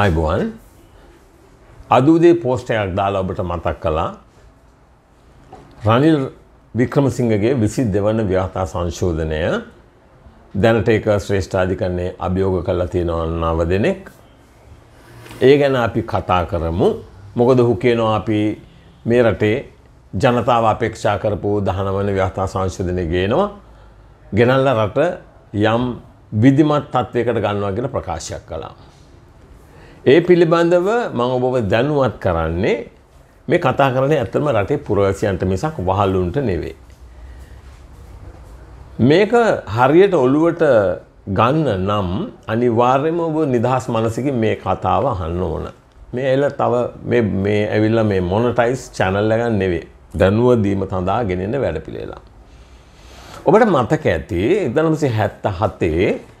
අයිබුවන් අදූදේ පෝස්ටයක් දාලා ඔබට මතක් කළා රනිල් වික්‍රමසිංහගේ විසි දෙවන ව්‍යාතා සංශෝධනය දැනට ඒක ශ්‍රේෂ්ඨාධිකන්නේ අභියෝග කල්ලා තියෙනවන්නාව දෙනෙක් ඒ ගැන අපි කතා කරමු මොකද හු කියනවා අපි මේ රටේ ජනතාව අපේක්ෂා කරපු දහනවන ව්‍යථා සංශෝධනය ගේනවා ගෙනල්ල රට යම් විධිමත් තත්ත්වයකට ගන්නවා කියෙන ප්‍රකාශයක් කලා ඒ පිළිබඳව මං ඔබව දැනුවත් කරන්නේ මේ කතා කරන්නේ ඇත්තම රටේ පුරවැසියන්ට මිසක් වහලුන්ට නෙවෙයි. මේක හරියට ඔළුවට ගන්න නම් අනිවාර්යයෙන්ම ඔබ නිදහස් මනසකින් මේ කතාව අහන්න ඕන. මේ එල තව මේ මේ ඇවිල්ලා මේ මොනටයිස් channel එක නෙවෙයි. දැනුව දීම සඳහා ගෙනෙන වැඩපිළිවෙල. ඔබට මතක ඇති 1977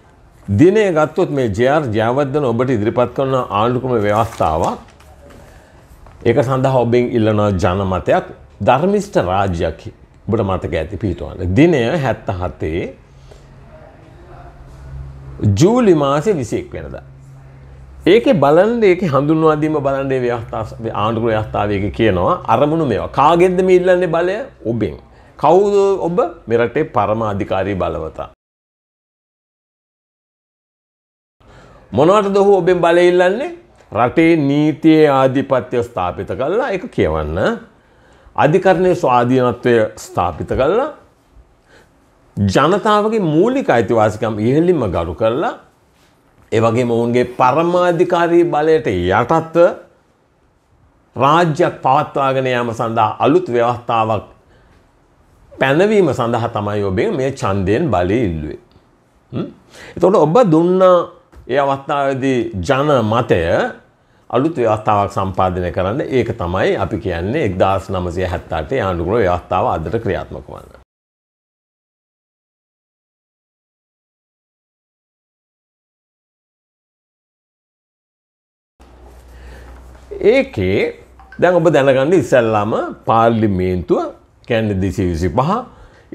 දිනේ ගත්තොත් මේ ජයාර් ජයවර්ධන ඔබට ඉදිරිපත් කරන ආණ්ඩුක්‍රම ව්‍යවස්ථාවක් ඒක සඳහා ඔබෙන් ඉල්ලන ජනමතයක් ධර්මිෂ්ට රාජ්‍යයක් ඔබට මතක ඇති පිහිටවන්න. දිනය 77 ජූලි මාසේ 21 වෙනිදා. ඒකේ බලන්න ඒකේ හඳුන්වා දීම බලන්න මේ ව්‍යවස්ථාව ආණ්ඩුක්‍රම ව්‍යවස්ථාවයක කියනවා අරමුණු මේවා. කාගෙන්ද මේ ඉල්ලන්නේ බලය? ඔබෙන්. කවුද ඔබ? මෙරටේ පරම අධිකාරී බලවතා. මොනවට දොහු ඔබෙන් බලඉල්ලන්නේ රටේ නීතියේ ආධිපත්‍ය ස්ථාපිත කල්ලා එක කියවන්න. අධිකරණය ස්වාධීනත්වය ස්ථාපිත කල්ලා ජනතාවගේ මූලික අයිතිවාසිකම් ඉහලින්ම ගරු කරලා ඒවගේ මොවුන්ගේ පරමාධිකාරී බලයට යටත්ව රාජ්‍යයක් පවත්වාගෙන යාම සඳහා අලුත් ව්‍යවස්ථාවක් පැනවීම සඳහා තමයි ඔබේ මේ ඡන්දයෙන් බලය ඉල්ලුවේ. එතකොට ඔබ දුන්නා ඒ අවස්ථාවේදී ජන මතය අලුත් ව්‍යවස්ථාවක් සම්පාදනය කරන්න ඒක තමයි අපි කියන්නේ එක්දස් නමසය හැත්තාට යානුගුණ ව්‍යවස්ථාව අදට ක්‍රියාත්මක වන්න. ඒකේ දැන් ඔබ දැනගන්න ඉස්සල්ලාම පාර්ලිමේන්තුව කැන්න දෙසි විසි පහ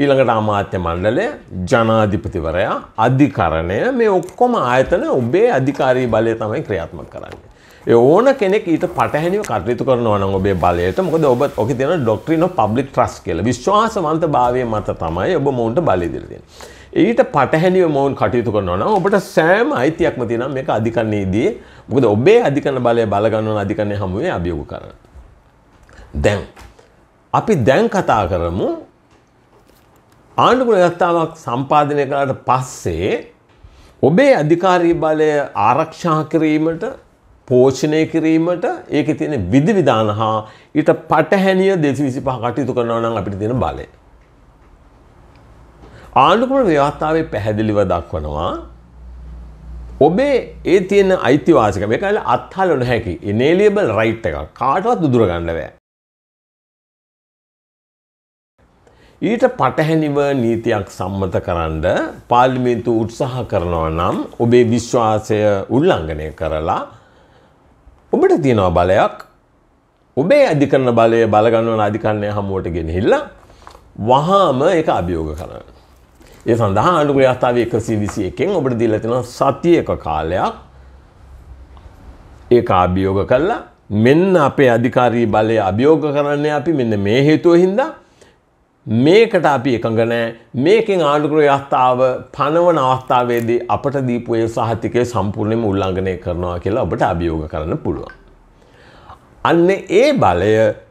ඊළඟට අමාත්‍ය මණ්ඩලය ජනාධිපතිවරයා අධිකරණය මේ ඔක්කොම ආයතන ඔබේ අධිකාරී බලය තමයි ක්‍රියාත්මක කරන්න. ඒ ඕන කෙනෙක් ඊට පටහැනිව කටයුතු කරනවා නම් ඔබේ බලයට මොකද ඔබ ඔක තියෙන ඩොක්ට්‍රින් ඔෆ් පබ්ලික් ට්‍රස්ට් කියලා විශ්වාසවන්තභාවය මත තමයි ඔබ මොවුන්ට බලය දෙලා තියෙන්නේ. ඊට පටහැනිව මොවුන් කටයුතු කරනවා නම් ඔබට සෑම අයිතියක්ම තියෙනවා මේක අධිකරණයේදී මොකද ඔබේ අධිකරණ බලය බල ගන්නවන අධිකරණයේ හමුවේ අභියෝග කරන. දැන් අපි දැන් කතා කරමු ආණ්ඩු ගුණගත්තාවක් සම්පාධනය කළට පස්සේ ඔබේ අධිකාරී බලය ආරක්ෂා කිරීමට පෝෂණය කිරීමට ඒක තියෙන විධවිධාන හා ඊට පටහැනිය දෙසිවිසි පහ කටයුතු කරනවා නම් අපිට තියෙන බලය. ආණ්ඩුක්‍රම ව්‍යවස්ථාවේ පැහැදිලිව දක්වනවා ඔබේ ඒ තියෙන අයිතිවාසිකම එකල අත්හල නොහැකි ඉනේලියබල් රයිට් එක කාටවත් දුදුරගන්න බෑ. ඊට පටහැනිව නීතියක් සම්මත කරන්න පාර්ලිමේන්තු උත්සාහ කරනවා නම් ඔබේ විශ්වාසය උල්ලංඝනය කරලා ඔබට තියෙනවා බලයක් ඔබේ අධිකරණ බලය බලගන්නවන අධිකරණය හමුවට ගෙනහිල්ලා වහාම ඒක අභියෝග කරන්න. ඒ සඳහා අනුග අස්ථාව එකසි විසි එකෙන් ඔබට දීලතින සතියක කාලයක් ඒ අභියෝග කරලා මෙන්න අපේ අධිකාරී බලය අභියෝග කරන්නේ අපි මෙන්න මේ හේතුව හින්දා මේකට අපි එකඟ නෑ මේකෙන් ආණ්ඩුකර අවස්ථාව පනවන අවස්ථාවේදී අපට දීපු ඒ සහතිකය සම්පූර්ණයෙන්ම උල්ලංඝනය කරනවා කියලා ඔබට අභියෝග කරන්න පුළුවන්. අන්න ඒ බලය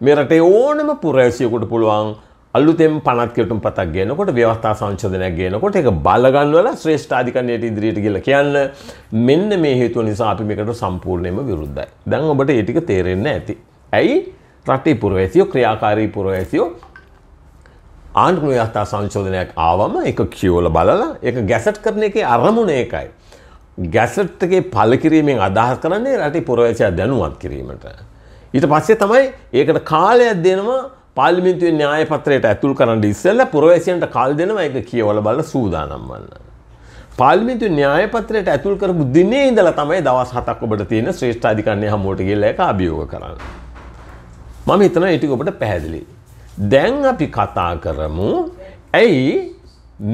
මේ රටේ ඕනම පුරවැසියෙකුට පුළුවන් අලුතෙන් පනත් කෙටුම් පතක් ගෙනකොට ව්‍යවස්ථා සංශෝධනයක් ගෙනකොට ඒක බලගන්වල ශ්‍රේෂ්ඨාධිකරණයට ඉදිරියට කියලා කියන්න මෙන්න මේ හේතුව නිසා අපි මේකට සම්පූර්ණයෙන්ම විරුද්ධයි. දැන් ඔබට ඒ ටික තේරෙන්න ඇති. ඇයි? රටේ පුරවැසියෝ ක්‍රියාකාරී පුරවැසියෝ ආණ්ඩුක්‍රම ව්‍යවස්ථා සංශෝධනයක් ආවම ඒක කියවල බලලා ඒක ගැසට් කරන එකේ අරමුණ ඒකයි. ගැසට් එකේ පළ කිරීමෙන් අදහස් කරන්නේ රටේ පුරවැසියා දැනුවත් කිරීමට. ඊට පස්සේ තමයි ඒකට කාලයක් දෙනවා පාර්ලිමේන්තුවේ න්‍යාය පත්‍රයට ඇතුල් කරන්න ඉස්සෙල්ලා පුරවැසියන්ට කාල් දෙනවා ඒක කියවල බලලා සූදානම් වන්න. පාලිමිතු න්‍යායපත්‍රයට ඇතුල් කරපු දිනේ ඉඳලා තමයි දවස් හතක් ඔබට තියෙන ශ්‍රේෂ්ඨාධිකරණය හමුවට ගිහලා ඒක අභියෝග කරන්න. මම හිතනවා ඒ ටික ඔබට පැහැදිලියි. දැන් අපි කතා කරමු ඇයි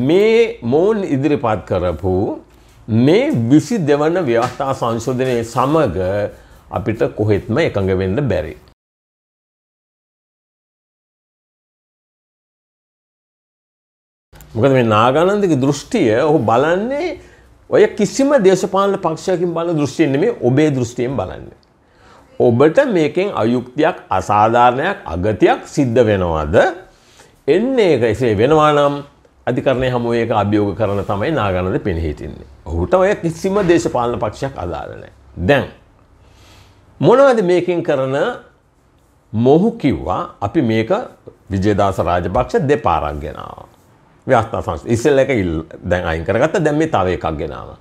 මේ මෝන් ඉදිරිපත් කරපු මේ විසි දෙවන ව්‍යවස්ථා සංශෝධනය සමග අපිට කොහෙත්ම එකඟ වෙන්න බැරි. මොකද මේ නාගානන්දගේ දෘෂ්ටිය ඔහු බලන්නේ ඔය කිසිම දේශපාලන පක්ෂයකින් බලන දෘෂ්ටිය නෙමෙයි ඔබේ දෘෂ්ටියෙන් බලන්නේ. ඔබට මේකෙන් අයුක්තියක් අසාධාරණයක් අගතියක් සිද්ධ වෙනවාද එන්නේ එක එසේ වෙනවා නම් අධිකරණය හමුව ඒක අභියෝග කරන තමයි නාගනද පිණිහිටින්නේ. ඔහුට ඔය කිසිම දේශපාලන පක්ෂයක් අදාළ දැන් මොනවද මේකෙන් කරන මොහු කිව්වා අපි මේක විජේදාස රාජපක්ෂ දෙපාරක් ගෙනාවා. ව්‍යස්ථා සංස් ඉස්සෙල්ල එක දැන් අයින් කරගත්ත දැන් මේ තව එකක් ගෙනාවා.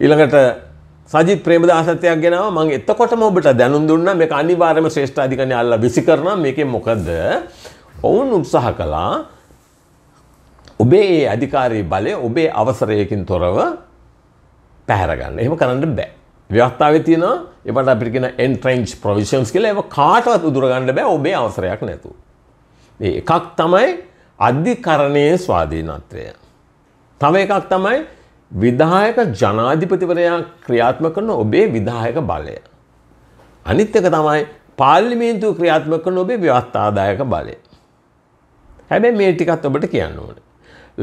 ඊළඟට සජිත් ප්‍රේමදාසත්වයක් ගෙනවා මං එතකොටම ඔබට දැනුම් දුන්නා මේක අනිවාර්යයෙන්ම ශ්‍රේෂ්ඨ අධිකරණය අල්ලා විසි කරනවා මේකේ මොකද ඔවුන් උත්සාහ කළා ඔබේ ඒ අධිකාරී බලය ඔබේ අවසරයකින් තොරව පැහැර ගන්න. එහෙම කරන්න බෑ. ව්‍යවස්ථාවේ තියෙනවා ඒකට අපිට කියන entrench provisions කියලා ඒක කාටවත් උදුර ගන්න බෑ ඔබේ අවසරයක් නැතුව. මේ එකක් තමයි අධිකරණයේ ස්වාධීනත්වය. තව එකක් තමයි විදායක ජනාධිපතිවරයා ක්‍රියාත්ම කරන ඔබේ විදායක බලය. අනිත් එක තමයි පාර්ලිමේන්තුව ක්‍රියාත්ම කරන ඔබේ ව්‍යවස්ථාදායක බලය. හැබැයි මේ ටිකත් ඔබට කියන්න ඕනේ.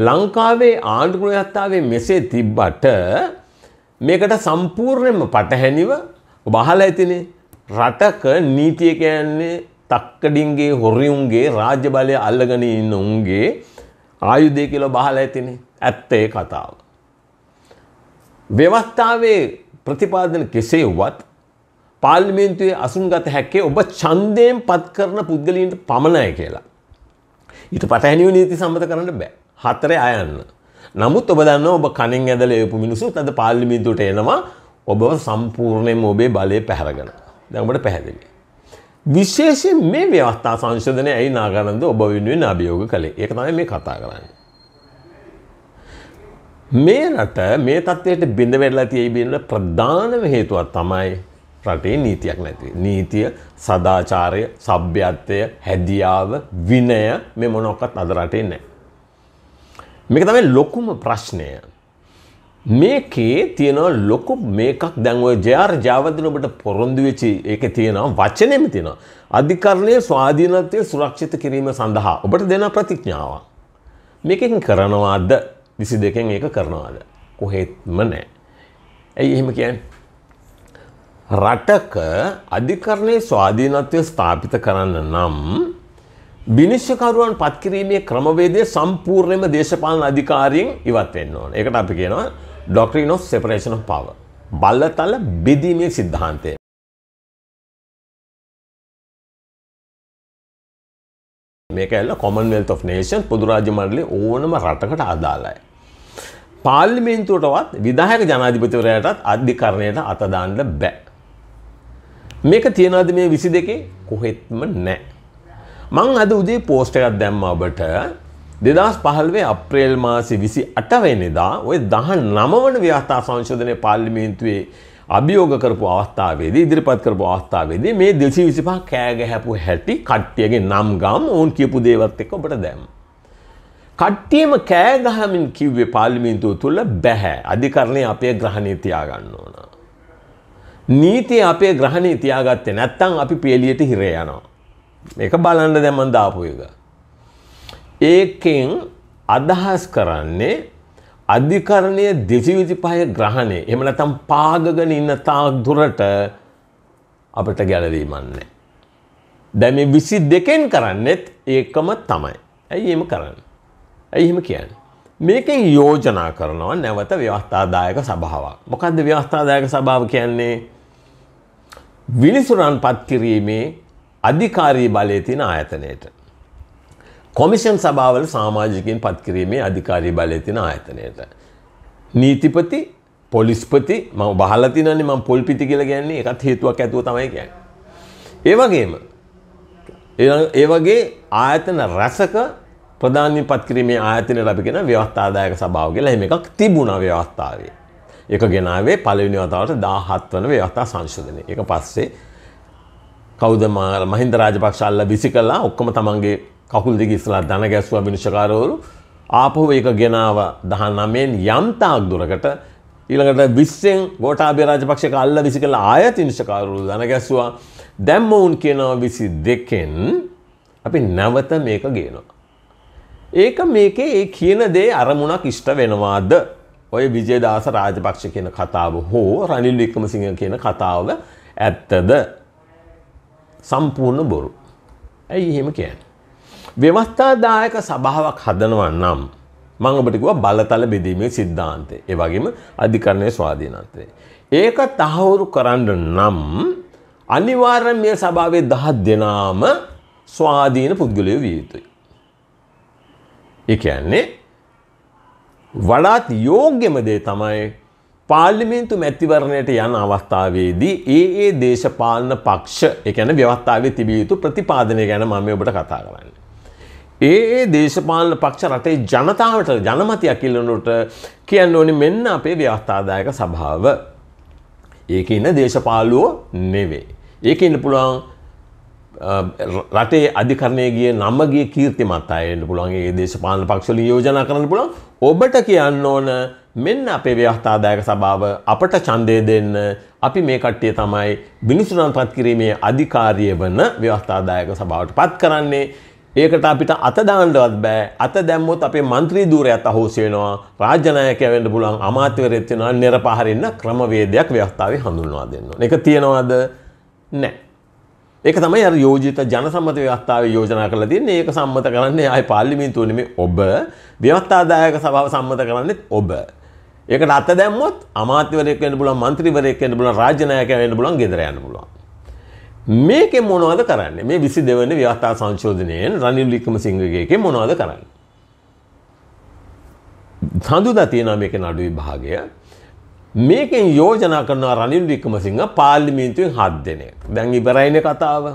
ලංකාවේ ආණ්ඩු ක්‍රියාත්තාවේ මෙසේ තිබ්බට මේකට සම්පූර්ණයෙන්ම පටහැනිව ඔබ අහලා ඇතිනේ රටක නීතිය කියන්නේ තක්කඩින්ගේ හොරියුන්ගේ රාජ්‍ය බලය අල්ලගෙන ඉන්න උන්ගේ ආයුධය කියලා බහලා ඇතිනේ. ඇත්ත ඒ කතාව. ව්‍යවස්ථාවේ ප්‍රතිපාදන කෙසේ වුවත් පාර්ලිමේන්තුවේ අසුන්ගත හැක්කේ ඔබ ඡන්දයෙන් පත් කරන පුද්ගලීන්ට පමණයි කියලා. ඊට පටහැනිව නීති සම්මත කරන්න බෑ. හතරේ අයන්න. නමුත් ඔබ දන්න ඔබ කණින් ඇදලා එවපු මිනිස්සුත් අද පාර්ලිමේන්තුවට එනවා ඔබව සම්පූර්ණයෙන්ම ඔබේ බලය පැහැරගෙන. දැන් ඔබට පැහැදිලි. විශේෂයෙන් මේ ව්‍යවස්ථා සංශෝධනය ඇයි නාගානන්ද ඔබ වෙනුවෙන් අභියෝග කළේ. ඒක තමයි මේ කතා කරන්නේ. මේ රට මේ තත්ත්වයට බිඳ වෙලා තියෙයි බින්න ප්‍රධානම හේතුවක් තමයි රටේ නීතියක් නැති. නීතිය සදාචාරය සභ්‍යත්වය හැදියාව විනය මේ මොනොක්කත් අද රටේ නෑ. මේක තමයි ලොකුම ප්‍රශ්නය. මේකේ තියෙනවා ලොකු මේකක් දැන්ව ජයාර් ජාවදන ඔබට පොරොන්දු වෙච්චි ඒක තියෙනවා වචනෙම තියෙනවා. අධිකරණය ස්වාධීනත්වය සුරක්ෂිත කිරීම සඳහා ඔබට දෙන ප්‍රතිඥාව. මේකෙන් කරනවාද විසි දෙකෙන් ඒක කරනවාද. කොහෙත්ම නෑ. ඇයි එහෙම කියන්. රටක අධිකරණය ස්වාධීනත්වය ස්ථාපිත කරන්න නම් බිනිශ්්‍යකරුවන් පත්කිරීමේ ක්‍රමවේදය සම්පූර්ණයම දේශපාලන අධිකාරීෙන් ඉවත්වෙන්න ඕන එකට අපි කියනවා ඩොක්ට්‍රීන් of සෙපරේෂන පව. බල්ලතල බෙදීමේ සිද්ධාන්තය. මේක ඇල්ල කොමන්වෙල් of නේෂන් පොදුරාජ මණ්ඩලේ ඕනම රටකට අදාළයි. පාර්ලිමේන්තුවටවත් විදාහක ජනාධිපතිවරයටත් අධිකරණයට අතදාන්න බෑ. මේක තියෙනද මේ විසි දෙකේ කොහෙත්ම නෑ. මං අද උදේ පෝස්ට එකත් දැම්ම ඔබට දෙදස් පහල්වේ අප්‍රේල් මාසි විසි අටවෙනිදා ඔය දහන් නමවන ව්‍යථා සංශෝධනය පාර්ලිමේන්තුවේ අභියෝග කරපු අවස්ථාවේදී ඉදිරිපත් කරපු අවස්ථාවේදී මේ දෙසි විසිපහ කෑගැහැපු හැටි කට්ටියගේ නම් ගම් ඔවුන් කියපු දේවත් එක්ක ඔබට දැම්. කට්ටියම කෑගහමින් කිව්වේ පාලිමින්තුව තුළ බැහැ අධිකරණය අපේ ග්‍රහණය තියාගන්න ඕන. නීතිය අපේ ග්‍රහණය තියාගත්තේ නැත්තං අපි පේලියට හිරේ යනවා. එක බලන්න දැමන් දාපු එක. ඒකෙන් අදහස් කරන්නේ අධිකරණය දෙසිවිසි පහය ග්‍රහණය එම නැතම් පාගගෙන ඉන්න තාක් දුරට අපට ගැලවීමන්නේ. දැම විසි දෙකෙන් කරන්නෙත් ඒකම තමයි. ඇයි එම කරන්න. ඇයි එහෙම කියන්න. මේකෙන් යෝජනා කරනවා නැවත ව්‍යවස්ථාදායක සභාවක්. මොකක්ද ව්‍යවස්ථාදායක සභාව කියන්නේ විනිසුරන් පත්කිරීමේ අධිකාරී බලය තින ආයතනයට. කොමිෂන් සභාවල සාමාජිකයෙන් පත්කිරීමේ අධිකාරී බලය තින ආයතනයට. නීතිපති පොලිස්පති ම බහලතිනන්නේ මං පොල්පිති කියලා ගැන්නේ එකත් හේතුවක් ඇතුව තමයි ගැන්. ඒවගේම ඒවගේ ආයතන රැසක ප්‍රධානී පත්කිරීමේ ආයතන ලබිගෙන ව්‍යවස්ථාදායක සභාව කියලා එම එකක් තිබුණ ව්‍යවස්ථාවේ. එක ගෙනාවේ පලවිනි වතාවට දාහත් වන ව්‍යවස්ථා සංශෝධනය එක පස්සේ කෞද මහින්ද රාජපක්ෂල්ල විසි කලා ඔක්කම තමන්ගේ කකුල් දෙක ඉස්සලා දන ගැස්සුවා විනිශ්චකාරවරු ආපහු ඒක ගෙනාව දහ නමෙන් යම්තාක් දුරකට ඊළඟට විස්සෙන් ගෝටාබේ රාජපක්ෂක අල්ල විසි කළ ආයත් විනිශ්චකාරවරු දන ගැස්සුවා දැම්ම උන් කියනවා විසි දෙකෙන් අපි නැවත මේක ගේනවා. ඒක මේකේ ඒ කියන දේ අරමුණක් ඉෂ්ට වෙනවාද. ඔය විජයදාස රාජපක්ෂ කියන කතාව හෝ රනිල් වික්‍රමසිංහ කියන කතාව ඇත්තද සම්පූර්ණ බොරු. ඇයි එහෙම කියන්නේ? ව්‍යවස්ථාදායක සභාවක් හදනවා නම් මං ඔබට කිව්වා බලතල බෙදීමේ સિદ્ધාන්තය. ඒ වගේම අධිකරණයේ ස්වාධීනත්වය. ඒක තහවුරු කරන්න නම් අනිවාර්යෙන් මේ සභාවේ 10 දෙනාම ස්වාධීන පුද්ගලයෝ විය යුතුයි. ඒ කියන්නේ වඩාත් යෝග්‍යම දේ තමයි පාර්ලිමේන්තු මැතිවරණයට යන අවස්ථාවේදී ඒ ඒ දේශපාලන පක්ෂ ඒ කියන්නේ ව්‍යවස්ථාවේ තිබිය යුතු ප්‍රතිපාදනය ගැන මම ඔබට කතා කරන්නේ. ඒ ඒ දේශපාලන පක්ෂ රටේ ජනතාවට ජනමතියක් කිල්ලනුට කියන්න ඕනි මෙන්න අපේ ව්‍යවස්ථාදායක සභාව. ඒක ඉන්න දේශපාලුවෝ නෙවේ. ඒක ඉන්න පුළුවන් රටේ අධිකරණය ගිය නම්මගේ කීර්තිමත් අයන්න පුළුවන් ඒ දේශපාලන පක්ෂල යෝජනා කරන්න පුළුවන් ඔබට කියන්න ඕන මෙන්න අපේ ව්‍යවස්ථාදායක සභාව අපට ඡන්දය දෙන්න අපි මේ කට්ටිය තමයි විනිසුරන් පත් කිරීමේ අධිකාරිය වන ව්‍යවස්ථාදායක සභාවට පත් කරන්නේ ඒකට අපිට අත දාන්නවත් බෑ අත දැම්මොත් අපේ මන්ත්‍රී ධූරයත් අහෝසි වෙනවා රාජ්‍යනායකයා වෙන්න පුළුවන් අමාත්‍යවරයෙක් වෙනවා නිරපහරින්න ක්‍රමවේදයක් ව්‍යවස්ථාවේ හඳුන්වා දෙන්න ඕන. ඒක තියනවාද? නැහැ. ඒක තමයි අර යෝජිත ජනසම්මත ව්‍යවස්ථාවේ යෝජනා කරලා තියන්නේ. ඒක සම්මත කරන්නේ ආයේ පාර්ලිමේන්තුව නෙමෙයි ඔබ. ව්‍යවස්ථාදායක සභාව සම්මත කරන්නේ ඔබ. ඒකට අත දැම්මොත් අමාත්‍යවරයෙක් වෙන්න පුළුවන් මන්ත්‍රීවරයෙක් වෙන්න පුළුවන් රාජ්‍යනායකයා වෙන්න පුළුවන් ගෙදර යන්න පුළුවන්. මේක මොනවද කරන්න මේ විසි දෙවන ව්‍යවතා සංශෝධනයෙන් රනිල්ලික්කම සිංහගේක මොනවද කරන්න. හඳුදා තියෙන මේක නඩු විභාගය මේකෙන් යෝජනා කරනවා රනිල් වික්‍රම සිංහ පාර්ලිමේන්තුවෙන් හත් දෙනෙක්. දැන් ඉවරයින කතාව.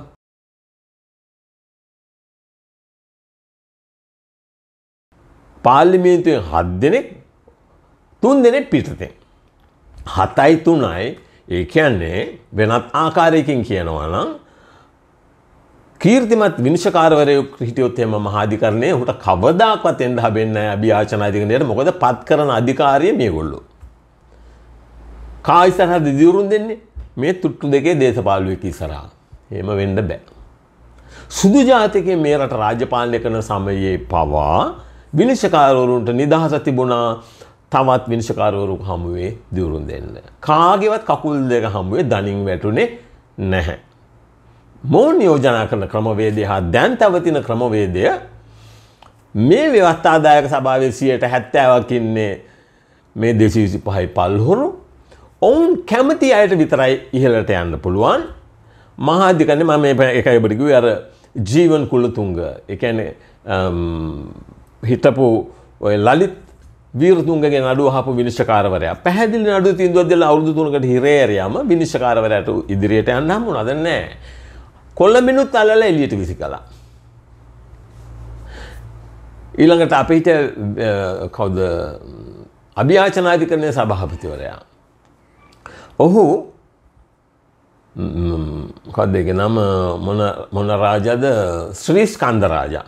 පාර්ලිමේන්තුවෙන් හත් දෙනෙක් තුන් දෙනෙක් පිටතෙන්. හතයි තුනයි ඒ කියන්නේ වෙනත් ආකාරයකින් කියනවා නම් කීර්තිමත් විනිශකාරවරයෙක් හිටියොත් එහෙම මහාධිකරණය ඔහුට කවදාකවත් එන්න හබෙන්නේ නැහැ අභියාචන අධිකරණයට මොකද පත් කරන අධිකාරිය මේගොල්ලෝ. කා ඉස්සරහද දියුරුම් දෙන්නේ මේ තුට්ටු දෙකේ දේශපාලුවෙක් ඉස්සරහා. එහෙම වෙන්න බෑ. සුදු ජාතිකයේ මේ රට රාජපාලනය කරන සමයේ පවා විනිශකාරවරුන්ට නිදහස තිබුණා තවත් විනිශකාරවරු හමුවේ දිවුරුන් දෙන්න. කාගෙවත් කකුල් දෙක හමුවේ දනින් වැටුනේ නැහැ. මොවුන් යෝජනා කරන ක්‍රමවේදය හා දැන් තවතින ක්‍රමවේදය මේ ව්‍යවස්ථාදායක සභාවේ සියයට හැත්තෑවක් ඉන්නේ මේ දෙසීසි පහයි පල්හොරු ඔවුන් කැමති අයට විතරයි ඉහලට යන්න පුළුවන් මහාධිකන්න ම මේ එකයිබටිකු අර ජීවන් කුලතුංග එකන හිටපු ඔය ලලිත් වීරතුන්ගගේ නඩුව හපු විනිශ්චකාරවරයා පැහැදිලි නඩු තින්දුවක් දෙලා අවුරුදු තුනකට හිරේරයාම විනිශ්චකාරවරයාට ඉදිරියට යන්න හම්බුණා. දැන් නෑ. කොළඹිනුත් අල්ලලා එළියට විසි කළා. ඊළඟට අපිට කවුද අභ්‍යාචනාධිකරණය සභාපතිවරයා. ඔහු කදක නම මොන රාජද ශ්‍රීස් කන්දරාජා.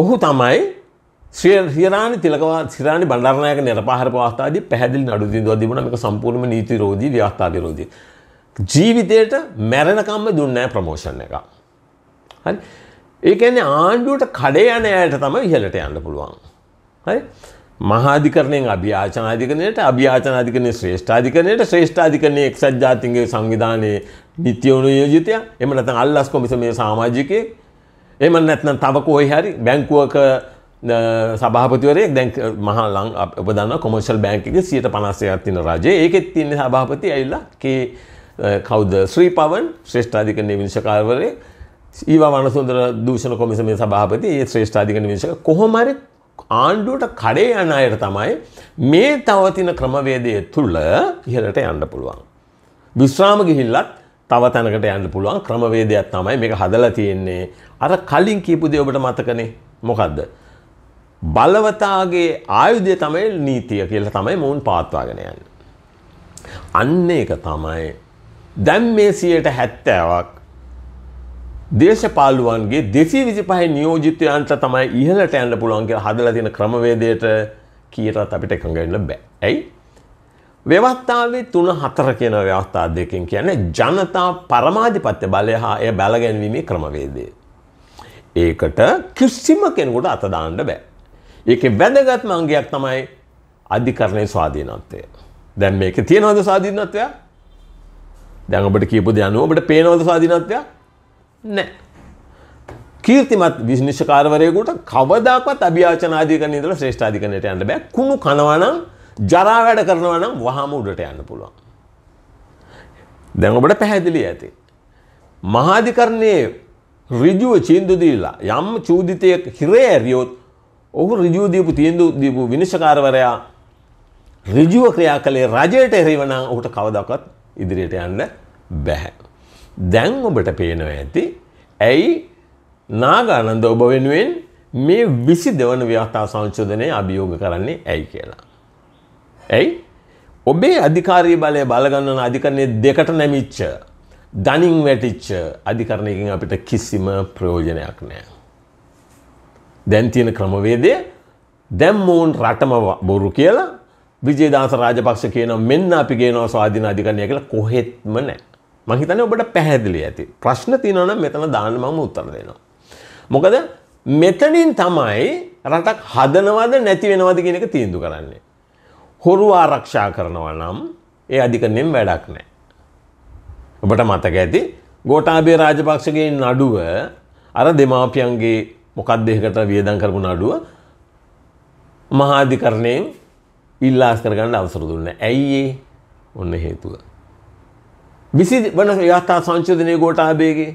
ඔහු තමයි ශ්‍රියරානි තිලකවා සිරානි බණ්ඩාරනායක නිරපහාර පවස්ථාදී පැහැදිලි නඩු දින්දුවක් තිබුණා මේක සම්පූර්ණම නීති විරෝධී ව්‍යවස්ථා විරෝධී. ජීවිතේට මැරෙනකම්ම දුන්නේ නැහැ ප්‍රොමෝෂන් එක. හරි. ඒ කියන්නේ ආණ්ඩුවට කඩේ යන අයට තමයි ඉහළට යන්න පුළුවන්. හරි. මහාධිකරණයෙන් අභියාචන අධිකරණයට අභියාචන අධිකරණයේ ශ්‍රේෂ්ඨ අධිකරණයට ශ්‍රේෂ්ඨ අධිකරණයේ එක්සත් ජාතීන්ගේ සංවිධානයේ නීති අනුයෝජිතය එහෙම නැත්නම් අල්ලස් කොමිසමේ සමාජිකයෙක් එහෙම නැත්නම් තව කොහේ හරි බැංකුවක සභාපතිවරයෙක් දැන් මහා ලං උපදන්න කොමර්ශල් බෑන්කගේ සියට පනස්සයක් තින රජය ඒකෙත් තින්නේ සභාපති ඇල්ලා කේ කෞද ශ්‍රී පවන් ශ්‍රේෂ්ඨාධිකරණය විංශකාරවරය ඒවා වනසුන්දර දූෂණ කොමිසමේ සභාපති ඒ ශ්‍රේෂ්ඨාධිකරණ විංශක කොහොමරි ආණ්ඩුවට කඩේ යන අයට තමයි මේ තවතින ක්‍රමවේදය තුළ ඉහලට යන්න පුළුවන්. විශ්‍රාම ගිහිල්ලත් තව තැනකට යන්න පුළුවන් ක්‍රමවේදයක් තමයි මේක හදලා තියෙන්නේ අර කලින් කීපු දේ ඔබට මතකනේ මොකද්ද බලවතාගේ ආයුධය තමයි නීතිය කියලා තමයි මොවුන් පාත්වාගෙන යන්න. අන්න එක තමයි දැම් මේ සියයට හැත්තෑවක් දේශපාලුවන්ගේ දෙසී විසි පහ නියෝජිතයන්ට තමයි ඉහලට ඇන්න පුළුවන් කියලා හදලා තියෙන ක්‍රමවේදයට කියරත් අපිට එකඟන්න බෑ. ඇයි? ව්‍යවස්ථාවේ තුන හතර කියන ව්‍යවස්ථා දෙකෙන් කියන්නේ ජනතා පරමාධිපත්‍ය බලය හා එය බැලගැන්වීමේ ක්‍රමවේදය. ඒකට කිසිම කෙනෙකුට අතදාන්න බෑ. ඒකේ වැදගත්ම අංගයක් තමයි අධිකරණයේ ස්වාධීනත්වය. දැන් මේකේ තියෙනවද ස්වාධීනත්වය? දැන් ඔබට කියපු දේ අනුව ඔබට පේනවද ස්වාධීනත්වය? නැහැ. කීර්තිමත් විනිශ්චයකාරවරයෙකුට කවදාකවත් අභියාචන අධිකරණයේ ඉඳලා ශ්‍රේෂ්ඨ අධිකරණයට යන්න බෑ. කුණු කනවා නම් ජරා වැඩ කරනවා නම් වහාම උඩට යන්න පුළුවන්. දැන් ඔබට පැහැදිලි ඇති. මහාධිකරණයේ ඍජුව චින්දු දීලා යම් චූදිතයක හිරේ ඇරියොත් ඔහු රිජුව දීපු තියදු දීපු විනිශ්කාරවරයා රිජුව ක්‍රියා කළේ රජයට එරෙවනා ඔහුට කවදකත් ඉදිරියට යන්න බැහැ. දැන් ඔබට පේනව ඇති ඇයි නාගානන්ද ඔබ වෙනුවෙන් මේ විසි දෙවන ව්‍යථා සංශෝධනය අභියෝග කරන්නේ ඇයි කියලා. ඇයි ඔබේ අධිකාරී බලය බලගන්නන අධිකරණය දෙකට නැමිච්ච දනින් වැටිච්ච අධිකරණයකින් අපිට කිසිම ප්‍රයෝජනයක් නෑ. දැන් තියෙන ක්‍රමවේදය දැම් මූන් රටම බොරු කියලා විජේදාස රාජපක්ෂ කියන මෙන්න අපි ගේනවා ස්වාධීන අධිකරණය කියලා කොහෙත්ම නැහැ. මං හිතන්නේ ඔබට පැහැදිලි ඇති. ප්‍රශ්න තියෙනවා නම් මෙතන දාන්න මම උත්තර දෙනවා. මොකද මෙතනින් තමයි රටක් හදනවද නැති වෙනවද කියන එක තීන්දුව කරන්නේ. හොරු ආරක්ෂා කරනවා නම් ඒ අධිකරණයෙන් වැඩක් නැහැ. ඔබට මතක ඇති ගෝඨාභය රාජපක්ෂගේ නඩුව අර දෙමාපියන්ගේ මොකක් දෙකට වියදං කරපු නඩුව මහාධිකරණයෙන් ඉල්ලාස් කරගන්න අවසර දුන්න. ඇයි ඒ? ඔන්න හේතුව. විසි වන ව්‍යවස්ථා සංශෝධනය ගෝඨාභයගේ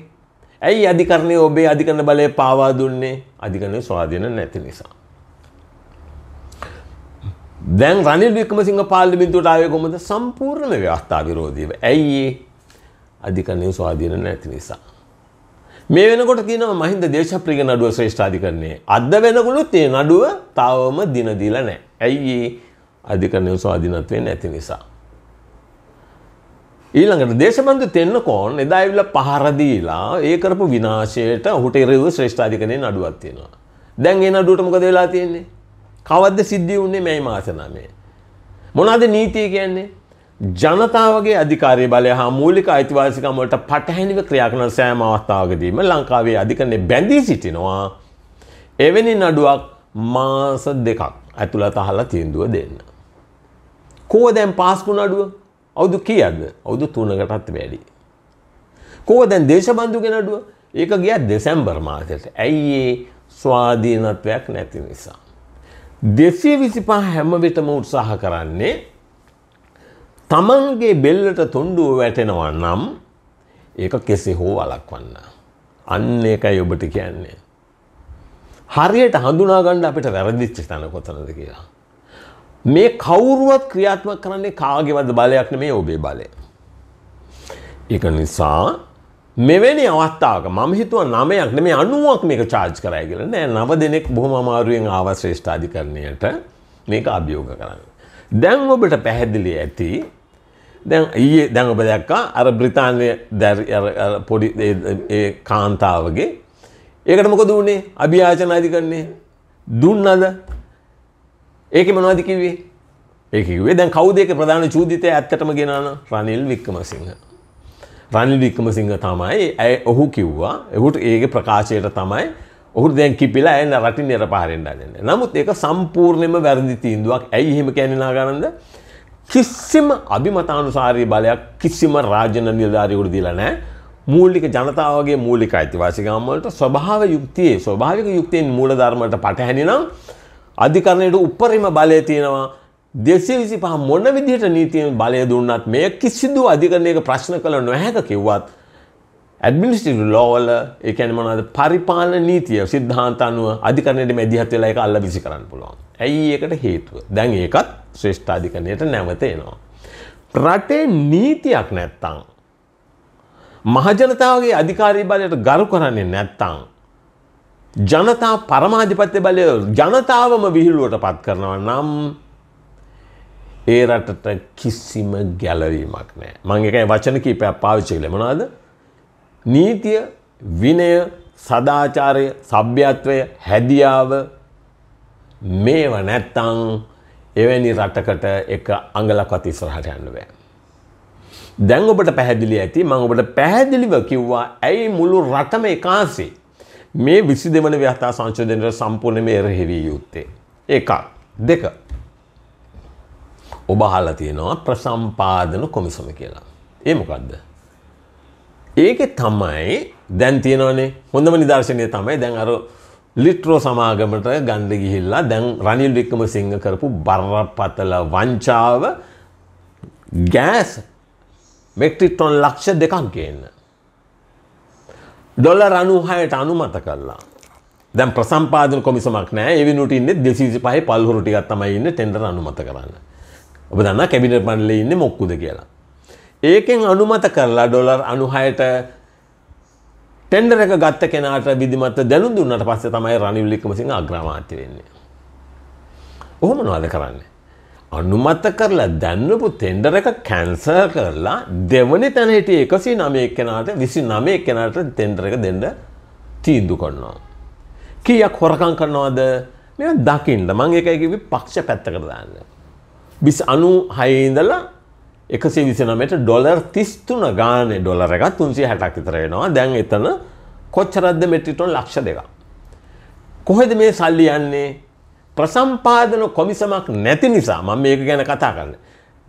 ඇයි අධිකරණය ඔබේ අධිකරණ බලය පාවා දුන්නේ අධිකරණය ස්වාධීන නැති නිසා. දැන් රනිල් වික්‍රමසිංහ පාර්ලිමේන්තුවට ආවේ කොහොමද? සම්පූර්ණ ව්‍යවස්ථා විරෝධීව. ඇයි ඒ? අධිකරණය ස්වාධීන නැති නිසා. මේ වෙනකොට තියෙනවා මහින්ද දේශප්‍රිය නඩුව ශ්‍රේෂ්ඨාධිකරණය. අද වෙනකොට ඒ නඩුව තාවම දින දීලා නැහැ. ඇයි ඒ අධිකරණය ස්වාධීනත්වයෙන් නැති නිසා. ඊළඟට දේශබන්ධු තෙන්නකෝන් එදා ඇවිල්ලා පහර දීලා ඒ කරපු විනාශයට ඔහුට ඉරිව ශ්‍රේෂ්ඨාධිකරණයේ නඩුවක් තියෙනවා. දැන් ඒ නඩුවට මොකද වෙලා තියෙන්නේ? කවද්ද සිද්ධිය වුණේ මේ මාස 9. මොනවාද නීතිය කියන්නේ? ජනතාවගේ අධිකාරය බලය හා මූලික අයිතිවාසිකම්වලට පටහැනිව ක්‍රියාකන සෑම අවස්ථාවකදීම ලංකාවේ අධිකරණය බැඳී සිටිනවා එවැනි නඩුවක් මාස දෙකක් ඇතුළත අහලා තීන්දුව දෙන්න. කෝ දැන් පාස්කු නඩුව අවුදු කියද්ද අවුදු තුනකටත් වැඩි. කෝ දැන් දේශබන්ධුගේ නඩුව ඒක ගිය දෙසැම්බර් මාසයට ඇයි ඒ ස්වාධීනත්වයක් නැති නිසා. දෙසිය විසිපා හැම විටම උත්සාහ කරන්නේ තමන්ගේ බෙල්ලට තුණ්ඩුව වැටෙනවා නම් ඒක කෙසේ හෝ වලක්වන්න. අන්න ඒකයි ඔබට කියන්නේ. හරියට හඳුනාගන්න අපිට වැරදිච්ච තැන කොතනද කියලා. මේ කවුරුවත් ක්‍රියාත්මක කරන්නේ කාගේවත් බලයක් නෙමේ ඔබේ බලය. ඒක නිසා මෙවැනි අවස්ථාවක මම හිතුවා නමයක් නෙමේ 90ක් මේක charge කරයි කියලා. නෑ නව දෙනෙක් බොහොම අමාරුවෙන් ආව ශ්‍රේෂ්ඨාධිකරණයට මේක අභියෝග කරන්න. දැන් ඔබට පැහැදිලි ඇති දැන් ඊයේ දැන් ඔබ දැක්කා අර බ්‍රිතාන්‍ය පොඩි කාන්තාවගේ ඒකට මොකද වුණේ අභියාචන අධිකරණේ දුන්නද ඒක මොනවද කිව්වේ ඒක කිව්වේ දැන් කවුද ඒක ප්‍රධාන චූදිතය ඇත්තටම ගෙනාන රනිල් වික්‍රමසිංහ රනිල් වික්‍රමසිංහ තමයි ඇය ඔහු කිව්වා එහුට ඒගේ ප්‍රකාශයට තමයි ඔහුට දැන් කිපිලා ඇය රටින් නිරපාරෙන් හදන්නේ නමුත් ඒක සම්පූර්ණයෙන්ම වැරදි තීන්දුවක් ඇයි එහෙම කියන්නේ නාගානන්ද කිසිම අභිමතානුසාරී බලයක් කිසිම රාජ්‍ය නිලධාරියෙකුට දීලා නැහැ. මූලික ජනතාවගේ මූලික අයිතිවාසිකම් වලට ස්වභාව යුක්තියේ ස්වභාවික යුක්තියෙන් මූලධර්ම වලට පටහැනි නම් අධිකරණයට උපරිම බලය තියෙනවා. 225 මොන විදිහට නීතියෙන් බලය දුන්නත් මේ කිසිදු අධිකරණයක ප්‍රශ්න කළ නොහැක කිව්වත් ඇඩමිනිස්ටිටු ලෝවල එකන මොනද පරිපාලන නීතිය සිද්ධාන්ත අනුව අධිකරණයට මැදිහත් වෙලා එක අල්ල විසි කරන්න පුළුවන්. ඇයි ඒකට හේතුව. දැන් ඒකත් ශ්‍රේෂ්ඨාධිකරණයට නැවතේනවා. රටේ නීතියක් නැත්තං. මහජනතාවගේ අධිකාරී බලයට ගරු කරන්නේ නැත්තං. ජනතා පරමාධිපත්‍ය බලය ජනතාවම විහිළුවට පත් කරනවා නම් ඒ රටට කිසිම ගැලවීමක් නෑ. මං එකයි වචන කීපයක් පාවිච්චි කළේ මොනවාද? නීතිය විනය සදාචාරය සභ්‍යත්වය හැදියාව මේව නැත්තං එවැනි රටකට එක අඟලක්වත් ඉස්සරහට යන්න බෑ. දැන් ඔබට පැහැදිලි ඇති මං ඔබට පැහැදිලිව කිව්වා ඇයි මුළු රටම එකාසේ මේ විසි දෙවන ව්‍යහතා සංශෝධනයට සම්පූර්ණ මේ එරෙහිවී යුත්තේ. එකක් දෙක. ඔබ අහලා තියෙනවා ප්‍රසම්පාදන කොමිසම කියලා. ඒ මොකද්ද? ඒකෙ තමයි දැන් තියෙනවනේ හොඳම නිදර්ශනය තමයි දැන් අර ලිට්‍රෝ සමාගමට ගණ්ඩ ගිහිල්ලා දැන් රනිල් වික්කම සිංහ කරපු බරපතල වංචාව ගෑස් මෙක්ට්‍රිටොන් ලක්ෂ දෙකක් ගේන්න. ඩොල්ල රණුහයට අනුමත කල්ලා දැන් ප්‍රසම්පාදන කොමිසමක් නෑ එවිනුට ඉන්න දෙසිසි පහ පල්හුරුටිගත් තමයි ඉන්න ටෙන්ඩර අනුමත කරන්න. ඔබ දන්න කැබිනට පණල ඉන්න මොක්කුද කියලා. ඒකෙන් අනුමත කරලා ඩොලර් අනුහයට ටෙන්ඩර එක ගත්ත කෙනාට විධිමත්ව දැනුම් දුන්නට පස්සේ තමයි රනිල් වික්‍රමසිංහ අග්‍රාමාත්‍ය වෙන්නේ. ඔහොම නෝද කරන්නේ. අනුමත කරලා දැන්නපු ටෙන්ඩර එක කැන්සල් කරලා දෙවනි තැන හිටිය 109 කෙනාට 29 කෙනාට ටෙන්ඩර එක දෙන්න තීන්දුව කරනවා. කීයක් හොරකම් කරනවද? මේවා දකින්න. මම ඒකයි කිව්වේ පක්ෂ පැත්තකට දාන්න. 96 ඉඳලා එකසේ විසිනමට ඩොලර් තිස්තුන ගානේ ඩොලර එක තුන්සිය හැටක් විතර වෙනවා දැන් එතන කොච්චරද්ද මෙට්‍රිටොන් ලක්ෂ දෙක. කොහෙද මේ සල්ලි යන්නේ ප්‍රසම්පාදන කොමිසමක් නැති නිසා මම මේක ගැන කතා කරන්න.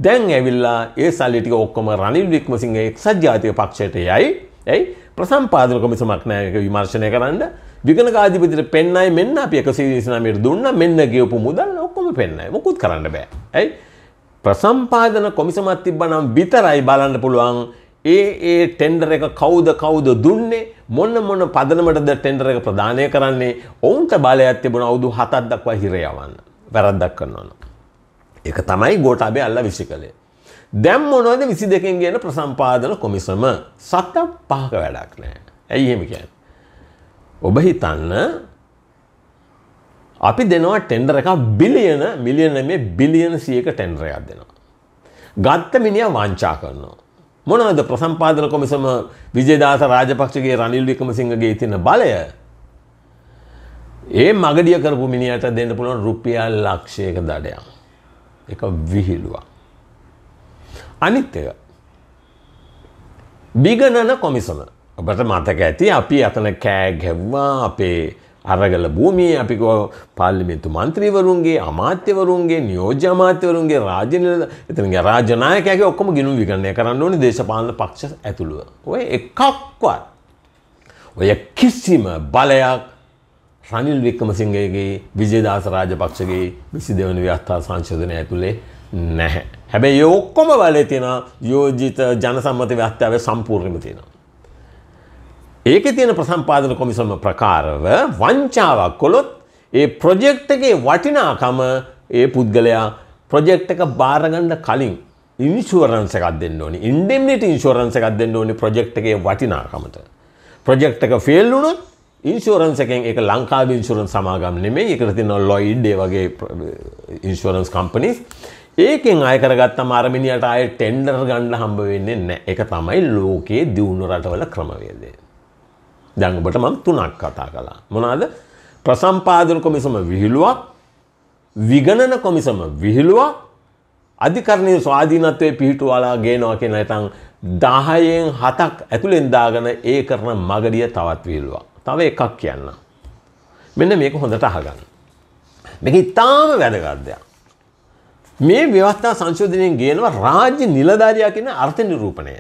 දැන් ඇවිල්ලා ඒ සල්ලි ටික ඔක්කොම රනිල් වික්මසිංහ එක්සත් ජාතික පක්ෂයට යයි. ඇයි ප්‍රසම්පාදන කොමිසමක් නැහැ ඒක විමර්ශනය කරන්න. විගණකාධිපතිට පෙන්නයි මෙන්න අපි 129ට දුන්නා මෙන්න ගියපු මුදල් ඔක්කොම පෙන්නයි. මොකුත් කරන්න බෑ. ඇයි ප්‍රසම්පාදන කොමිසමත් තිබ්බනම් විතරයි බලන්න පුළුවන් ඒ ඒ ටෙන්ඩර් එක කවුද කවුද දුන්නේ මොන මොන පදනමටද ටෙන්ඩර් එක ප්‍රදානය කරන්නේ ඔවුන්ට බලයක් තිබුණ අවුරුදු 7ක් දක්වා හිර යවන්න වැරද්දක් කරනවා ඒක තමයි ගෝඨාභය අල්ලා විසි කළේ දැන් මොනවද 22කින් කියන ප්‍රසම්පාදන කොමිසම සත පහක වැඩක් නෑ ඇයි එහෙම කියන්නේ ඔබ හිතන්න අපි දෙනවා ටෙන්ඩර එක බිලියන මිලියන මේ බිලියන සියක ටෙන්ඩරයක් දෙනවා. ගත්ත මිනිිය වංචා කරනවා. මොනවද ප්‍රසම්පාදන කොමිසම විජේදාස රාජපක්ෂගේ රනිල් වික්‍රමසිංහගේ තින බලය ඒ මගඩිය කරපු මිනිහට දෙන්න පුළුවන් රුපියල් ලක්ෂයක දඩයක්. එක විහිළුවක්. අනිත් එක බිගණන කොමිසම ඔබට මතක ඇති අපි අතන කෑ ගැව්වා අපේ අරගල භූමියේ අපි පාර්ලිමේන්තු මන්ත්‍රීවරුන්ගේ අමාත්‍යවරුන්ගේ නියෝජ්‍ය අමාත්‍යවරුන්ගේ රාජ්‍යන එතනගේ රාජනායකයාගේ ඔක්කොම ගිනුම් විකරණය කරන්න ඕනේ දේශපාලන පක්ෂ ඇතුළුව. ඔය එකක්වත් ඔය කිසිම බලයක් රනිල් වික්‍රමසිංහගේ විජේදාස රාජපක්ෂගේ 22 වෙනි ව්‍යවස්ථා සංශෝධනය ඇතුලේ නැහැ. හැබැයි ඔක්කොම බලය තියෙනවා යෝජිත ජනසම්මත ව්‍යවස්ථාවේ සම්පූර්ණයෙන්ම තියෙනවා. ඒක තියෙන ප්‍රසම්පාදන කොමිසම ප්‍රකාරව වංචාවක් කොළොත් ඒ ප්‍රොජෙක්ට් එකේ වටිනාකම ඒ පුද්ගලයා ප්‍රොජෙක්ට් එක බාරගන්න කලින් ඉන්ෂුවරන්ස් එකක් දෙන්න ඕනි. ඉන්ඩෙම්නිටි ඉන්ෂුවරන්ස් එකක් දෙන්න ඕනි ප්‍රොජෙක්ට් එකේ වටිනාකමට. ප්‍රොජෙක්ට් එක ෆේල් වුණොත් ඉන්ෂුවරන්ස් එකෙන් ඒක ලංකාවේ ඉන්ෂුවරන්ස් සමාගම් නෙමෙයි. ඒකට තියෙනවා ලොයිඩ් ඒ වගේ ඉන්ෂුවරන්ස් කම්පනීස්. ඒකෙන් අය කරගත්තම අරමිනියට ආයේ ටෙන්ඩර් ගන්න හම්බ වෙන්නේ නැහැ. ඒක තමයි ලෝකයේ දියුණු රටවල ක්‍රමවේදය. දැන් ඔබට මම තුනක් කතා කළා. මොනවාද? ප්‍රසම්පාදන කොමිසම විහිළුවක්, විගණන කොමිසම විහිළුවක්, අධිකරණයේ ස්වාධීනත්වයේ පිහිටුවාලා ගේනවා කියන නැතනම් 10න් 7ක් ඇතුලෙන් දාගෙන ඒ කරන මගඩිය තවත් විහිළුවක්. තව එකක් කියන්න. මෙන්න මේක හොඳට අහගන්න. මේක ඉතාම වැදගත් දෙයක්. මේ ව්‍යවස්ථා සංශෝධනයෙන් ගේනවා රාජ්‍ය නිලධාරියා කියන අර්ථ නිරූපණය.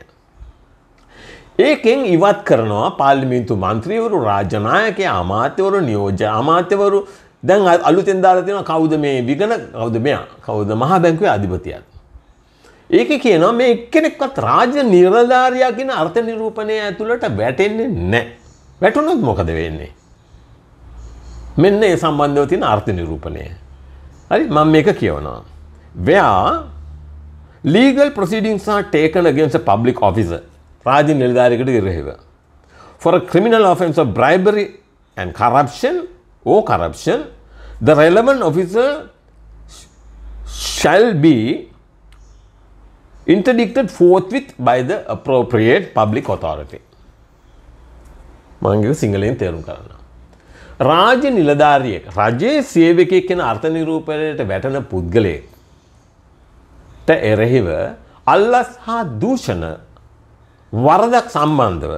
ඒකෙන් ඉවත් කරනවා පාලිමින්තු මන්ත්‍රීවරු රාජනායකය අමාත්‍යවරු නියෝජ අමාත්‍යවරු දැන් අලුතෙන් දාලා තියෙනවා කවුද මේ විගණ කවුද මෙයා කවුද මහා බැංකුවේ අධිපතියත් ඒක කියනවා මේ එක්කෙනෙක්වත් රාජ්‍ය නිර්ධාරියා කියන අර්ථ නිරූපණය ඇතුළට වැටෙන්නේ නැහැ වැටුණොත් මොකද වෙන්නේ මෙන්න ඒ සම්බන්ධව තියෙන අර්ථ නිරූපණය හරි මම මේක කියවනවා where legal proceedings are taken against a public officer රාජ්‍ය නිලධාරිකට ඉරහිව. For a criminal offense of bribery and corruption or oh corruption, the relevant officer shall be interdicted forthwith by the appropriate public authority. මංගේක සිංහලයෙන් තේරුම් කරන්න. රාජ්‍ය නිලධාරියෙක් රජයේ සේවකයෙක් කෙන අර්ථ නිරූපණයට වැටෙන පුද්ගලයෙක් ට එරෙහිව අල්ලස් හා දූෂණ වරදක් සම්බන්ධව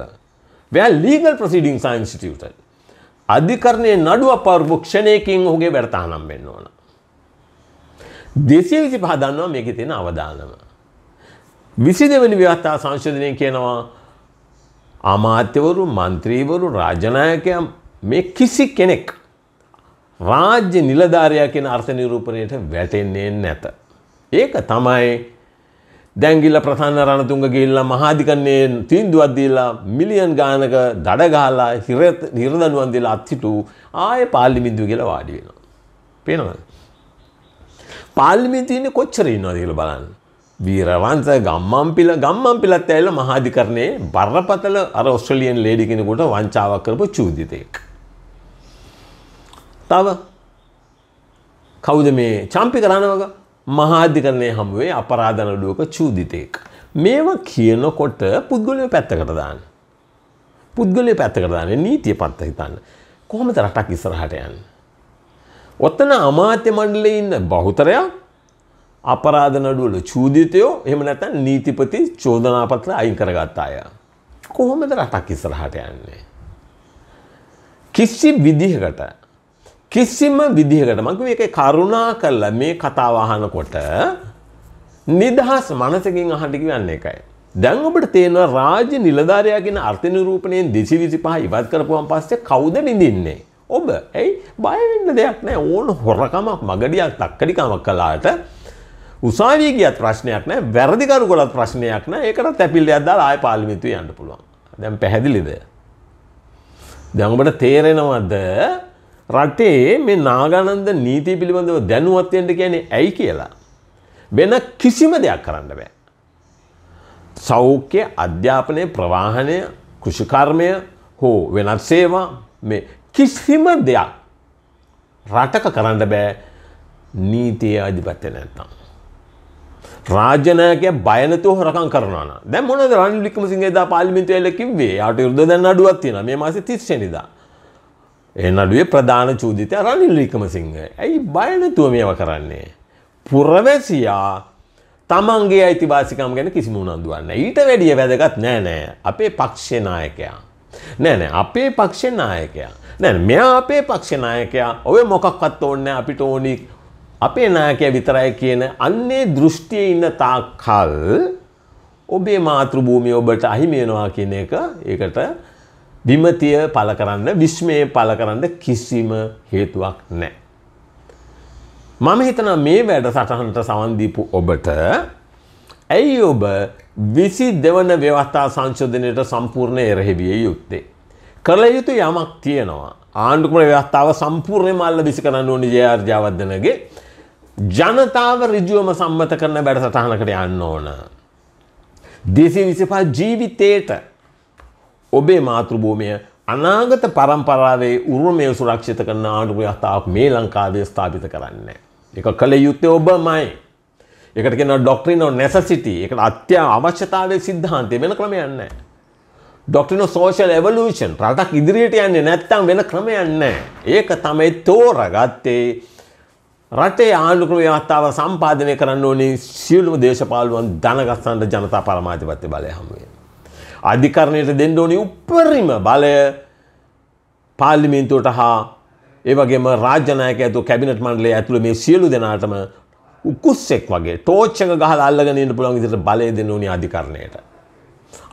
වැෑ ලීගල් ප්‍රසිඩිං සයින්ස්ටියටල් අධිකරණය නඩුව පවරපු ක්ෂණයකින් ඔහුගේ වැරතානම් වෙන්න ඕන. දෙසිය විසි පහදන්නවා මේක තියෙන අවධානම. විසි දෙවැනි ව්‍යවස්ථා සංශෝධනය කියනවා අමාත්‍යවරු මන්ත්‍රීවරු රාජනායකයම් මේ කිසි කෙනෙක් රාජ්‍ය නිලධාරයක් කියෙන අර්ථ නිරූපණයට වැටෙන්නේ නැත. ඒක තමයි දැංගිල්ල ප්‍රධාන රණතුන්ගගේ ඉල්ලා මහාධිකන්නේ තීන්දුවක් දීලා මිලියන් ගානක දඩගාලා නිර්දනුවන් දීලා අත්හිටු ආය පාර්ලිමින්දුව කියලා වාඩි වෙනවා. පේනවද? පාර්ලිමේන්තුවේ ඉන්නේ කොච්චර ඉන්නවද කියලා බලන්න. වීරවන්ත ගම්මන්පිල ගම්මන්පිලත් ඇවිල්ලා මහාධිකරණයේ බරපතල අර ඔස්ට්‍රේලියානු ලේඩි කෙනෙකුට වංචාවක් කරපු චූදිතයෙක්. තව කවුද මේ චම්පි කරනවගේ මහාධිකරණය හමුවේ අපරාධනඩුවක චූදිතයෙක්. මේවා කියනකොට පුද්ගලය පැත්තකට දාන්න. පුද්ගලය පැත්තකට දාන්න නීතිය පත්ත හිතන්න. කොහොමද රටක් ඉස්සරහට යන්න. ඔත්තන අමාත්‍ය මණ්ඩලේ ඉන්න බහුතරයක් අපරාධනඩුවල චූදිතයෝ එහෙම නැතන් නීතිපති චෝදනාපත්‍ර අයින් කරගත් අය. කොහොමද රටක් ඉස්සරහට යන්නේ. කිසි විදිහකට කිසිම විදිහකට මං කිව්වේ ඒකේ කරුණා කළා මේ කතාව අහනකොට නිදහස් මනසකින් අහන්න කියන්නේ ඒකයි. දැන් ඔබට තේනවා රාජ්‍ය නිලධාරියා කියන අර්ථ නිරූපණයෙන් 225 ඉවත් කරපුවාන් පස්සේ කවුද නිදින්නේ? ඔබ. ඇයි? බය වෙන්න දෙයක් නැහැ. ඕන හොරකමක්, මගඩියක්, තක්කඩිකමක් කළාට උසාවිය ගියත් ප්‍රශ්නයක් නැහැ. වැරදි කරු කළත් ප්‍රශ්නයක් නැහැ. ඒකටත් ඇපිල්ලයක් දාලා ආයෙ පාර්ලිමේන්තුවේ යන්න පුළුවන්. දැන් පැහැදිලිද? දැන් ඔබට තේරෙනවද රටේ මේ නාගානන්ද නීති පිළිබඳව දැනුවත්වෙන්ට කියන්නේ ඇයි කියලා. වෙන කිසිම දෙයක් කරන්න බෑ. සෞඛ්‍ය අධ්‍යාපනය ප්‍රවාහනය කෘෂිකර්මය හෝ වෙනත් සේවා මේ කිසිම දෙයක් රටක කරන්න බෑ නීතිය අධිපත්‍ය නැත්තම්. රාජනයක බයනතු හොරකම් කරනවා දැ මොන රන්ලික්ම සිංහදා පාලිමිතු එලකිවේ අට යුද්ධ දැන් අඩුවත් තියෙන මේ මාස තිස්සනිදා එනඩුවේ ප්‍රධාන චූදිතය රනිල් වික්‍රමසිංහ. ඇයි බය නැතුව මේව කරන්නේ? පුරවැසියා තමන්ගේ අයිතිවාසිකම් ගැන කිසිම උනන්දුවක් නැහැ. ඊට වැඩිය වැදගත් නෑ නෑ. අපේ පක්ෂේ නායකයා. නෑ නෑ අපේ පක්ෂේ නායකයා. නෑ මෙයා අපේ පක්ෂේ නායකයා. ඔය මොකක්වත් ඕනේ අපිට ඕනි අපේ නායකයා විතරයි කියන අන්නේ දෘෂ්ටියේ ඉන්න තාක්කල් ඔබේ මාතෘභූමිය ඔබට අහිමි වෙනවා කියන එක ඒකට විමතිය පල කරන්න විශ්මය පල කරන්න කිසිම හේතුවක් නෑ. මම හිතන මේ වැඩ සටහන්ට සවන්දීපු ඔබට ඇයි ඔබ විසි දෙවන ව්‍යවස්ථා සංශෝධනයට සම්පූර්ණය එරහෙවිය යුත්තේ. කරල යුතු යමක් තියෙනවා. ආණ්ඩුක්ම ව්‍යවස්ථාව සම්පූර්ණය මල්ල විසි කරන්න ඕනි ජයාර්ජාවදනගේ ජනතාව රිජුවම සම්මත කරන වැඩ සටහනකට යන්න ඕන. දෙසි විසිපා ජීවිතයට ඔබේ මාතෘභූමය අනාගත පරම්පරාවේ උරුමය සුරක්ෂිත කරන ආණ්ඩුව්‍යස්ථාවක් මේ ලංකාවේ ස්ථාපිත කරන්න. එක කළ යුත්තේ ඔබමයි. එකට කියෙන ඩොක්ට්‍රිනෝ නැසසිටි එකට අත්‍යා අවශ්‍යතාවය සිද්ධාන්තය වෙන ක්‍රමයන්න. ඩොක්ට්‍රිනෝ සෝෂල් එවලූෂන් රටක් ඉදිරියට යන්නේ නැත්තම් වෙන ක්‍රමයන්න. ඒක තමයි තෝරගත්තේ රටේ ආණ්ඩුක්‍රම ව්‍යවස්ථාව සම්පාදනය කරන්න ඕනේ සියලුම දේශපාලුවන් ධනගස්සන්ට ජනතා පරමාධිපත්‍ය බලය හමුවේ. අධිකරණයට දෙන්ඩෝනි උපරිම බලය පාල්ලිමින්තුවට හා ඒවගේම රාජනයක ඇතු කැබිනට මන්ඩලේ ඇතුළ මේ සියලු දෙනාටම උකුස්සෙක් වගේ ටෝච්චක ගහල අල්ලගනට පුළන් විදිට බලය දෙන්නනි අධිකරණයට.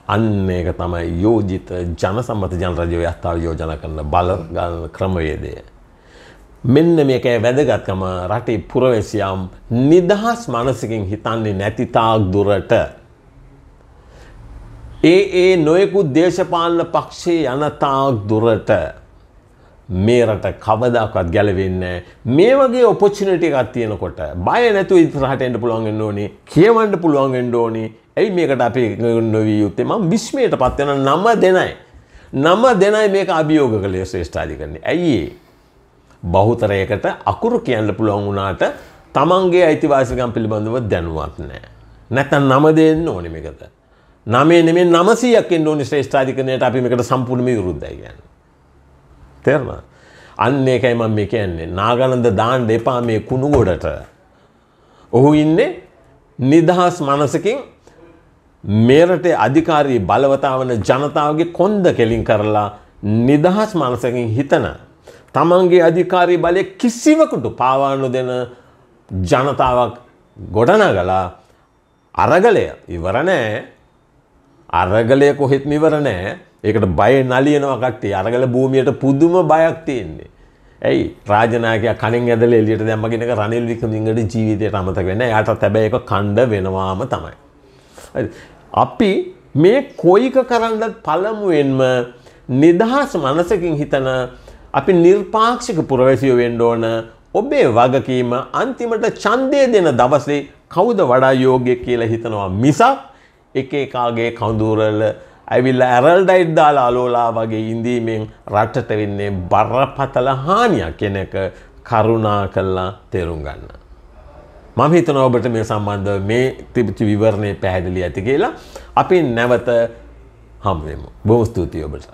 අන්න ඒක තමයි යෝජිත ජනසම්මත ජනරජව අස්ථාව යෝජන කරන බල ක්‍රමවේදය. මෙන්න මේක වැදගත්කම රටේ පුරවැසියම් නිදහස් මනසකින් හිතන්නේ නැතිතාක් දුරට ඒ ඒ නොයෙකුත් දේශපාලන පක්ෂයේ යන තාක් දුරට මේ රට කවදාකවත් ගැලවෙන්නේ මේ වගේ ඔපොචුනිටි එකක් තියෙනකොට බය නැතුව ඉස්සරහට එන්න පුළුවන් වෙන්න ඕනේ කියවන්න පුළුවන් වෙන්න ඕනේ ඇයි මේකට අපි නොවිය යුත්තේ මම විස්මයටපත් වෙන නම දෙනයි නම දෙනයි මේක අභියෝග කළේ ශ්‍රේෂ්ඨාධිකරණේ ඇයි බහුතරයකට අකුරු කියන්න පුළුවන් වුණාට තමන්ගේ අයිතිවාසිකම් පිළිබඳව දැනුවත් නැහැ නැත්නම් නම දෙන්න ඕනේ මේකට නමේ නෙමේ නමසීයක් ඉන්ඩෝනි ශ්‍රේෂ්ඨාධිකනයට අපි එකට සම්පූර්ණම විරුද්ධයි කියන්න. තේරම අන්න එකයි මම මේ කියන්නේ නාගනන්ද දාන්න එපා මේ කුණු ගොඩට. ඔහු ඉන්නේ නිදහස් මනසකින් මේරට අධිකාරී බලවතාවන ජනතාවගේ කොන්ද කෙලින් කරලා නිදහස් මනසකින් හිතන. තමන්ගේ අධිකාරී බලය කිසිවකුට පාවානු දෙන ජනතාවක් ගොඩනගලා අරගලය ඉවරනෑ අරගලය කොහෙත් මිවර නෑ ඒකට බය නලියනවා කට්ටි අරගල භූමියට පුදුම බයක් තියෙන්නේ. ඇයි රාජනාකය කනින් ඇදල එලියට දැමගෙනක රනිල් විකමින්ට ජීවිතයට අමතක වෙන යට තැබැ එක කණ්ඩ වෙනවාම තමයි. අපි මේ කොයික කරන්නත් පළමුුවෙන්ම නිදහස් මනසකින් හිතන අපි නිර්පාක්ෂික පුරවැසියෝ වෙන්න ඕන ඔබේ වගකීම අන්තිමට ඡන්දය දෙන දවසේ කවුද වඩා යෝග්‍ය කියලා හිතනවා මිසක් එක එකාගේ කඳුරල ඇවිල්ල ඇරල්ඩයිට් දාලා අලෝලා වගේ ඉඳීමෙන් රටට වෙන්නේ බරපතල හානියක් කෙනක කරුණා කල්ලා තේරුම් ගන්න. මම හිතන ඔබට මේ සම්බන්ධ මේ තිබචි විවරණය පැහැදිලි ඇති කියලා අපි නැවත හමුවමු. බොහොම ස්තුතියි ඔබට.